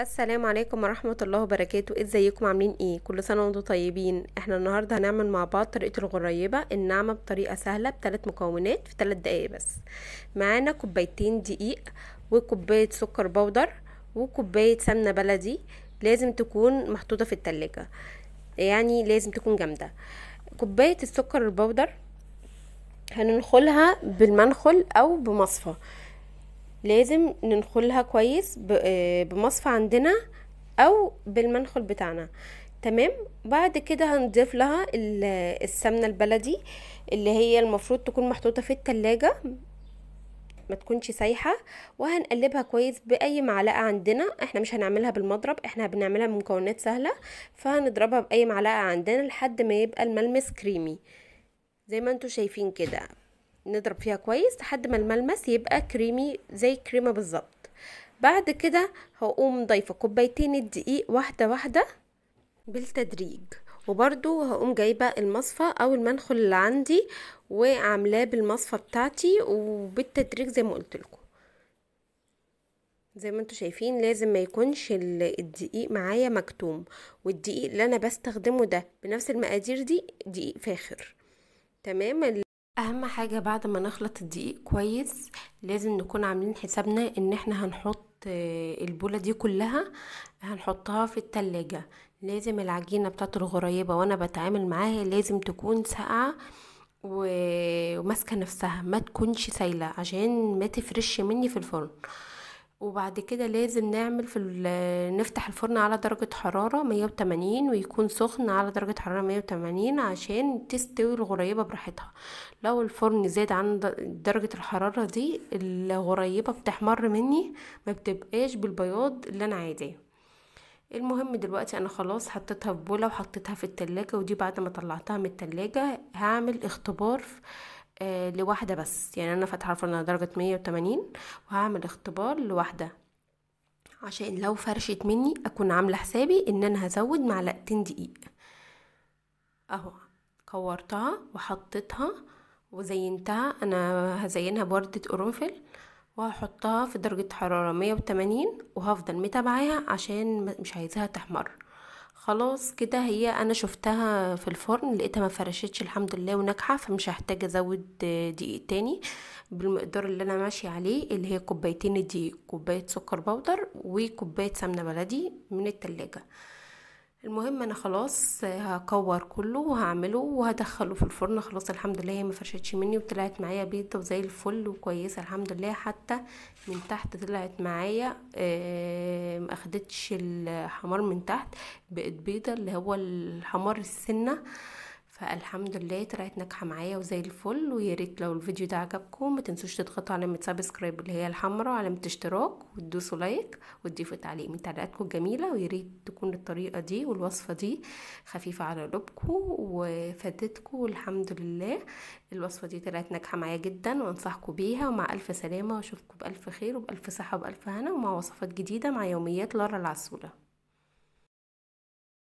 السلام عليكم ورحمة الله وبركاته إيه، ازيكم عاملين ايه كل سنة وانتم طيبين احنا النهاردة هنعمل مع بعض طريقة الغريبة الناعمة بطريقة سهلة بثلاث مكونات في ثلاث دقايق بس معانا كوبايتين دقيق وكوباية سكر بودر وكوباية سمنة بلدي لازم تكون محطوطة في التلاجة يعني لازم تكون جامدة كوباية السكر البودر هننخلها بالمنخل او بمصفى لازم ننخلها كويس آه، بمصفى عندنا او بالمنخل بتاعنا تمام بعد كده هنضيف لها السمنه البلدي اللي هي المفروض تكون محطوطه في التلاجة ما تكونش سايحه وهنقلبها كويس باي معلقه عندنا احنا مش هنعملها بالمضرب احنا بنعملها بمكونات سهله فهنضربها باي معلقه عندنا لحد ما يبقى الملمس كريمي زي ما انتم شايفين كده نضرب فيها كويس لحد ما الملمس يبقى كريمي زي الكريمه بالظبط بعد كده هقوم ضايفه كوبايتين الدقيق واحده واحده بالتدريج وبرضو هقوم جايبه المصفى او المنخل اللي عندي وعاملاه بالمصفى بتاعتي وبالتدريج زي ما قلت لكم زي ما انتم شايفين لازم ما يكونش الدقيق معايا مكتوم والدقيق اللي انا بستخدمه ده بنفس المقادير دي دقيق فاخر تمام اهم حاجة بعد ما نخلط الدقيق كويس لازم نكون عاملين حسابنا ان احنا هنحط آه، البولة دي كلها هنحطها في التلاجة لازم العجينة بتاعت الغريبة وانا بتعامل معاها لازم تكون ساقعة وماسكة نفسها ما تكونش سايلة عشان ما تفرش مني في الفرن وبعد كده لازم نعمل في نفتح الفرن على درجة حرارة 180 ويكون سخن على درجة حرارة 180 عشان تستوي الغريبة براحتها لو الفرن زاد عن درجة الحرارة دي الغريبة بتحمر مني ما بتبقاش بالبياض اللي انا عايزاه المهم دلوقتي انا خلاص حطيتها في بولة وحطيتها في التلاجة ودي بعد ما طلعتها من التلاجة هعمل اختبار في آه، لواحدة بس يعني أنا فاتحة الفرن على درجة مية وتمانين وهعمل اختبار لواحدة عشان لو فرشت مني أكون عاملة حسابي إن أنا هزود معلقتين دقيق أهو كورتها وحطيتها وزينتها أنا هزينها بوردة قرنفل وهحطها في درجة حرارة مية وتمانين وهفضل متابعاها عشان مش عايزاها تحمر خلاص كده هي انا شفتها في الفرن لقيتها ما فرشتش الحمد لله وناجحه فمش هحتاج ازود دقيق تاني بالمقدار اللي انا ماشيه عليه اللي هي كوبايتين دقيق كوبايه سكر بودر وكوبايه سمنه بلدي من التلاجة المهم انا خلاص هكور كله وهعمله وهدخله في الفرن خلاص الحمد لله هي ما فرشتش مني وطلعت معايا بيضه وزي الفل وكويسه الحمد لله حتى من تحت طلعت معايا آه اخدتش الحمار من تحت بقت بيضه اللي هو الحمار السنه فالحمد لله طلعت ناجحه معايا وزي الفل ويا ريت لو الفيديو ده عجبكم ما تنسوش تضغطوا على علامه سبسكرايب اللي هي الحمراء علامه اشتراك وتدوسوا لايك وتضيفوا تعليق من تعليقاتكم الجميله ويا ريت تكون الطريقه دي والوصفه دي خفيفه على قلوبكم وفادتكم والحمد لله الوصفه دي طلعت ناجحه معايا جدا وانصحكم بيها ومع الف سلامه واشوفكم بالف خير وبالف صحه وبالف هنا ومع وصفات جديده مع يوميات لارا العسوله